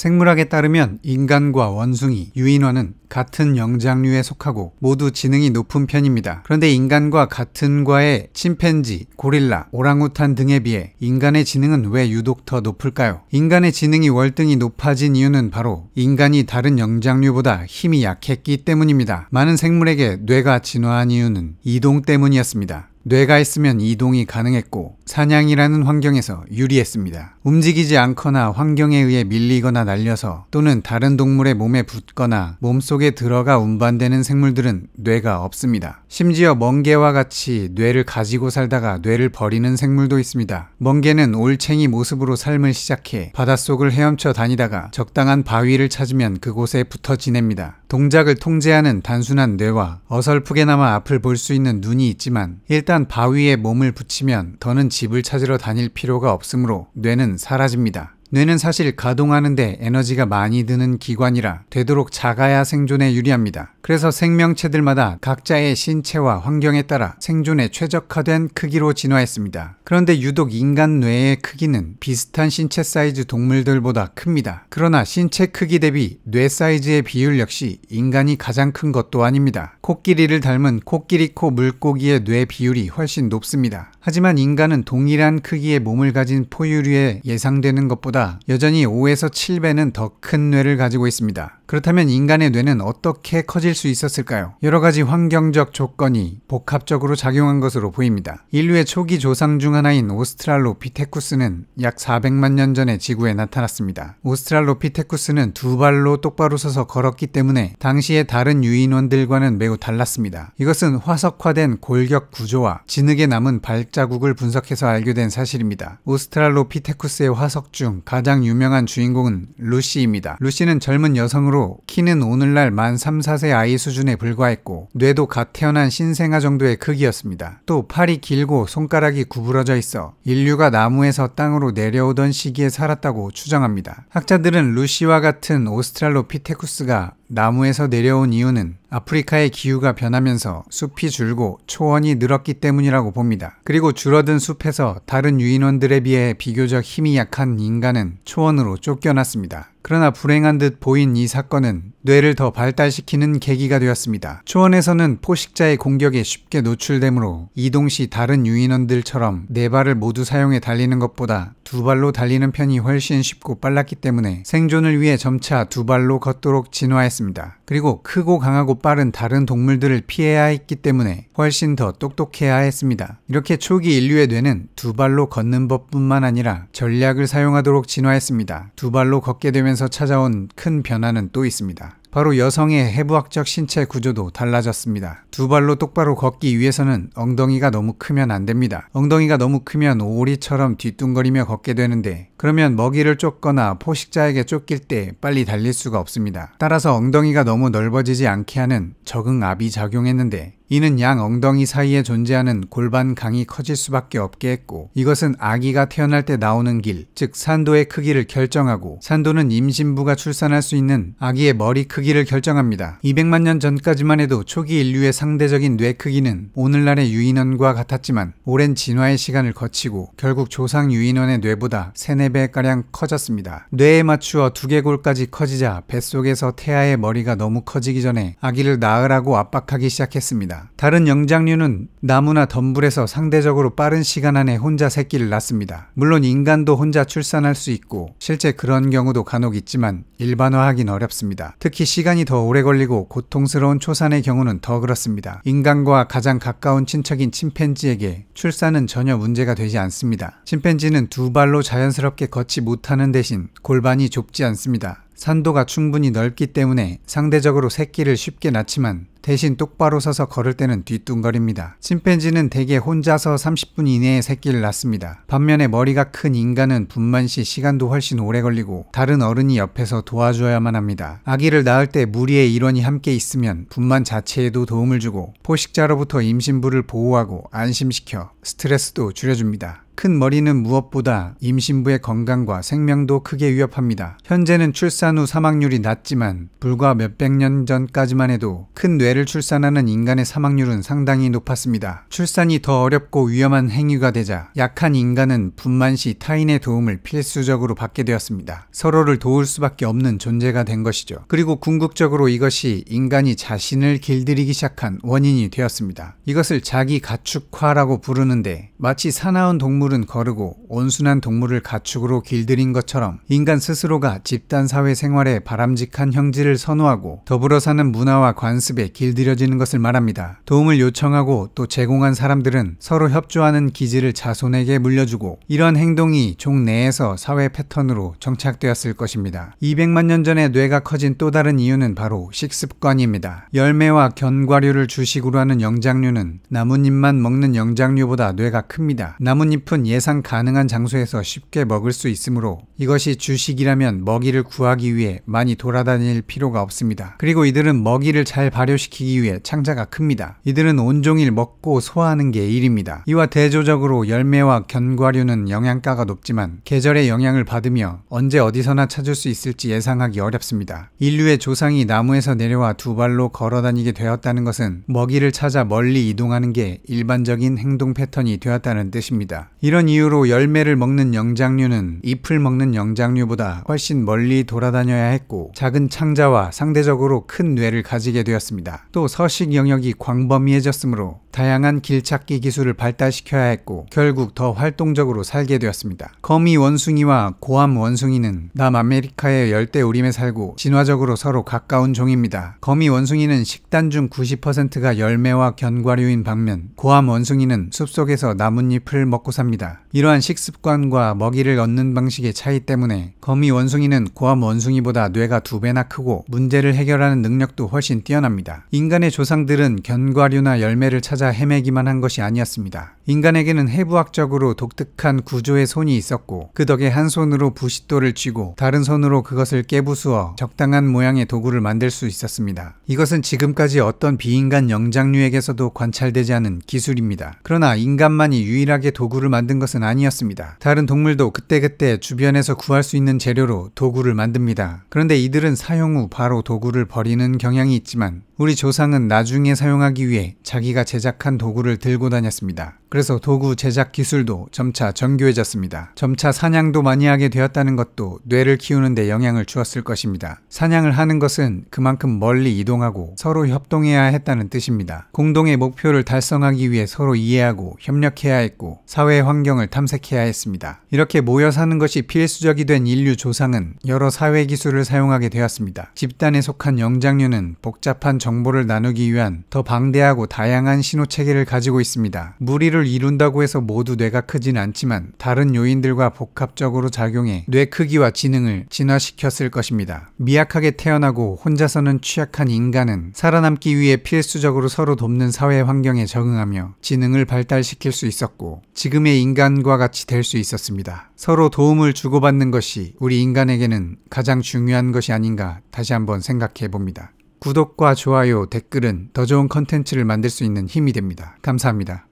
생물학에 따르면 인간과 원숭이, 유인원은 같은 영장류에 속하고 모두 지능이 높은 편입니다. 그런데 인간과 같은 과의 침팬지, 고릴라, 오랑우탄 등에 비해 인간의 지능은 왜 유독 더 높을까요? 인간의 지능이 월등히 높아진 이유는 바로 인간이 다른 영장류보다 힘이 약했기 때문입니다. 많은 생물에게 뇌가 진화한 이유는 이동 때문이었습니다. 뇌가 있으면 이동이 가능했고 사냥이라는 환경에서 유리했습니다. 움직이지 않거나 환경에 의해 밀리거나 날려서 또는 다른 동물의 몸에 붙거나 몸속에 들어가 운반되는 생물들은 뇌가 없습니다. 심지어 멍게와 같이 뇌를 가지고 살다가 뇌를 버리는 생물도 있습니다. 멍게는 올챙이 모습으로 삶을 시작해 바닷속을 헤엄쳐 다니다가 적당한 바위를 찾으면 그곳에 붙어 지냅니다. 동작을 통제하는 단순한 뇌와 어설프게나마 앞을 볼 수 있는 눈이 있지만 일단 바위에 몸을 붙이면 더는 집을 찾으러 다닐 필요가 없으므로 뇌는 사라집니다. 뇌는 사실 가동하는데 에너지가 많이 드는 기관이라 되도록 작아야 생존에 유리합니다. 그래서 생명체들마다 각자의 신체와 환경에 따라 생존에 최적화된 크기로 진화했습니다. 그런데 유독 인간 뇌의 크기는 비슷한 신체 사이즈 동물들보다 큽니다. 그러나 신체 크기 대비 뇌 사이즈의 비율 역시 인간이 가장 큰 것도 아닙니다. 코끼리를 닮은 코끼리코 물고기의 뇌 비율이 훨씬 높습니다. 하지만 인간은 동일한 크기의 몸을 가진 포유류에 예상되는 것보다 여전히 5에서 7배는 더 큰 뇌를 가지고 있습니다. 그렇다면 인간의 뇌는 어떻게 커질 수 있었을까요? 여러 가지 환경적 조건이 복합적으로 작용한 것으로 보입니다. 인류의 초기 조상 중 하나인 오스트랄로피테쿠스는 약 400만 년 전에 지구에 나타났습니다. 오스트랄로피테쿠스는 두 발로 똑바로 서서 걸었기 때문에 당시의 다른 유인원들과는 매우 달랐습니다. 이것은 화석화된 골격 구조와 진흙에 남은 발자국을 분석해서 알게 된 사실입니다. 오스트랄로피테쿠스의 화석 중 가장 유명한 주인공은 루시입니다. 루시는 젊은 여성으로 기준으로 키는 오늘날 만 3, 4세 아이 수준에 불과했고 뇌도 갓 태어난 신생아 정도의 크기였습니다. 또 팔이 길고 손가락이 구부러져 있어 인류가 나무에서 땅으로 내려오던 시기에 살았다고 추정합니다. 학자들은 루시와 같은 오스트랄로피테쿠스가 나무에서 내려온 이유는 아프리카의 기후가 변하면서 숲이 줄고 초원이 늘었기 때문이라고 봅니다. 그리고 줄어든 숲에서 다른 유인원들에 비해 비교적 힘이 약한 인간은 초원으로 쫓겨났습니다. 그러나 불행한 듯 보인 이 사건은 뇌를 더 발달시키는 계기가 되었습니다. 초원에서는 포식자의 공격에 쉽게 노출되므로 이동 시 다른 유인원들처럼 네 발을 모두 사용해 달리는 것보다 두 발로 달리는 편이 훨씬 쉽고 빨랐기 때문에 생존을 위해 점차 두 발로 걷도록 진화했습니다. 그리고 크고 강하고 빠른 다른 동물들을 피해야 했기 때문에 훨씬 더 똑똑해야 했습니다. 이렇게 초기 인류의 뇌는 두 발로 걷는 법뿐만 아니라 전략을 사용하도록 진화했습니다. 두 발로 걷게 되면서 찾아온 큰 변화는 또 있습니다. 바로 여성의 해부학적 신체 구조도 달라졌습니다. 두 발로 똑바로 걷기 위해서는 엉덩이가 너무 크면 안 됩니다. 엉덩이가 너무 크면 오리처럼 뒤뚱거리며 걷게 되는데 그러면 먹이를 쫓거나 포식자에게 쫓길 때 빨리 달릴 수가 없습니다. 따라서 엉덩이가 너무 넓어지지 않게 하는 적응압이 작용했는데 이는 양 엉덩이 사이에 존재하는 골반 강이 커질 수밖에 없게 했고 이것은 아기가 태어날 때 나오는 길, 즉 산도의 크기를 결정하고 산도는 임신부가 출산할 수 있는 아기의 머리 크기를 결정합니다. 200만 년 전까지만 해도 초기 인류의 상대적인 뇌 크기는 오늘날의 유인원과 같았지만 오랜 진화의 시간을 거치고 결국 조상 유인원의 뇌보다 3, 4배가량 커졌습니다. 뇌에 맞추어 두개골까지 커지자 뱃속에서 태아의 머리가 너무 커지기 전에 아기를 낳으라고 압박하기 시작했습니다. 다 다른 영장류는 나무나 덤불에서 상대적으로 빠른 시간 안에 혼자 새끼를 낳습니다. 물론 인간도 혼자 출산할 수 있고 실제 그런 경우도 간혹 있지만 일반화하긴 어렵습니다. 특히 시간이 더 오래 걸리고 고통스러운 초산의 경우는 더 그렇습니다. 인간과 가장 가까운 친척인 침팬지에게 출산은 전혀 문제가 되지 않습니다. 침팬지는 두 발로 자연스럽게 걷지 못하는 대신 골반이 좁지 않습니다. 산도가 충분히 넓기 때문에 상대적으로 새끼를 쉽게 낳지만 대신 똑바로 서서 걸을 때는 뒤뚱거립니다. 침팬지는 대개 혼자서 30분 이내에 새끼를 낳습니다. 반면에 머리가 큰 인간은 분만 시 시간도 훨씬 오래 걸리고 다른 어른이 옆에서 도와줘야만 합니다. 아기를 낳을 때 무리의 일원이 함께 있으면 분만 자체에도 도움을 주고 포식자로부터 임신부를 보호하고 안심시켜 스트레스도 줄여줍니다. 큰 머리는 무엇보다 임신부의 건강과 생명도 크게 위협합니다. 현재는 출산 후 사망률이 낮지만 불과 몇백 년 전까지만 해도 큰 뇌를 출산하는 인간의 사망률은 상당히 높았습니다. 출산이 더 어렵고 위험한 행위가 되자 약한 인간은 분만 시 타인의 도움을 필수적으로 받게 되었습니다. 서로를 도울 수밖에 없는 존재가 된 것이죠. 그리고 궁극적으로 이것이 인간이 자신을 길들이기 시작한 원인이 되었습니다. 이것을 자기 가축화라고 부르는데 마치 사나운 동물 동물은 거르고 온순한 동물을 가축으로 길들인 것처럼 인간 스스로가 집단 사회 생활에 바람직한 형질을 선호하고 더불어 사는 문화와 관습에 길들여지는 것을 말합니다. 도움을 요청하고 또 제공한 사람들은 서로 협조하는 기질을 자손에게 물려주고 이러한 행동이 종 내에서 사회 패턴으로 정착되었을 것입니다. 200만 년 전에 뇌가 커진 또 다른 이유는 바로 식습관입니다. 열매와 견과류를 주식으로 하는 영장류는 나뭇잎만 먹는 영장류보다 뇌가 큽니다. 나뭇잎은 식품 예상 가능한 장소에서 쉽게 먹을 수 있으므로 이것이 주식이라면 먹이를 구하기 위해 많이 돌아다닐 필요가 없습니다. 그리고 이들은 먹이를 잘 발효시키기 위해 창자가 큽니다. 이들은 온종일 먹고 소화하는 게 일입니다. 이와 대조적으로 열매와 견과류는 영양가가 높지만 계절의 영향을 받으며 언제 어디서나 찾을 수 있을지 예상하기 어렵습니다. 인류의 조상이 나무에서 내려와 두 발로 걸어 다니게 되었다는 것은 먹이를 찾아 멀리 이동하는 게 일반적인 행동 패턴이 되었다는 뜻입니다. 이런 이유로 열매를 먹는 영장류는 잎을 먹는 영장류보다 훨씬 멀리 돌아다녀야 했고 작은 창자와 상대적으로 큰 뇌를 가지게 되었습니다. 또 서식 영역이 광범위해졌으므로 다양한 길찾기 기술을 발달시켜야 했고 결국 더 활동적으로 살게 되었습니다. 거미 원숭이와 고암 원숭이는 남아메리카의 열대 우림에 살고 진화적으로 서로 가까운 종입니다. 거미 원숭이는 식단 중 90%가 열매와 견과류인 반면 고암 원숭이는 숲속에서 나뭇잎을 먹고 삽니다. 합니다. 이러한 식습관과 먹이를 얻는 방식의 차이 때문에 거미 원숭이는 고암 원숭이보다 뇌가 두 배나 크고 문제를 해결하는 능력도 훨씬 뛰어납니다. 인간의 조상들은 견과류나 열매를 찾아 헤매기만 한 것이 아니었습니다. 인간에게는 해부학적으로 독특한 구조의 손이 있었고 그 덕에 한 손으로 부싯돌을 쥐고 다른 손으로 그것을 깨부수어 적당한 모양의 도구를 만들 수 있었습니다. 이것은 지금까지 어떤 비인간 영장류에게서도 관찰되지 않은 기술입니다. 그러나 인간만이 유일하게 도구를 만 만든 것은 아니었습니다. 다른 동물도 그때그때 주변에서 구할 수 있는 재료로 도구를 만듭니다. 그런데 이들은 사용 후 바로 도구를 버리는 경향이 있지만 우리 조상은 나중에 사용하기 위해 자기가 제작한 도구를 들고 다녔습니다. 그래서 도구 제작 기술도 점차 정교해졌습니다. 점차 사냥도 많이 하게 되었다는 것도 뇌를 키우는데 영향을 주었을 것입니다. 사냥을 하는 것은 그만큼 멀리 이동하고 서로 협동해야 했다는 뜻입니다. 공동의 목표를 달성하기 위해 서로 이해하고 협력해야 했고 사회 환경을 탐색해야 했습니다. 이렇게 모여 사는 것이 필수적이 된 인류 조상은 여러 사회 기술을 사용하게 되었습니다. 집단에 속한 영장류는 복잡한 정 정보를 나누기 위한 더 방대하고 다양한 신호 체계를 가지고 있습니다. 무리를 이룬다고 해서 모두 뇌가 크진 않지만 다른 요인들과 복합적으로 작용해 뇌 크기와 지능을 진화시켰을 것입니다. 미약하게 태어나고 혼자서는 취약한 인간은 살아남기 위해 필수적으로 서로 돕는 사회 환경에 적응하며 지능을 발달시킬 수 있었고 지금의 인간과 같이 될 수 있었습니다. 서로 도움을 주고받는 것이 우리 인간에게는 가장 중요한 것이 아닌가 다시 한번 생각해 봅니다. 구독과 좋아요, 댓글은 더 좋은 컨텐츠를 만들 수 있는 힘이 됩니다. 감사합니다.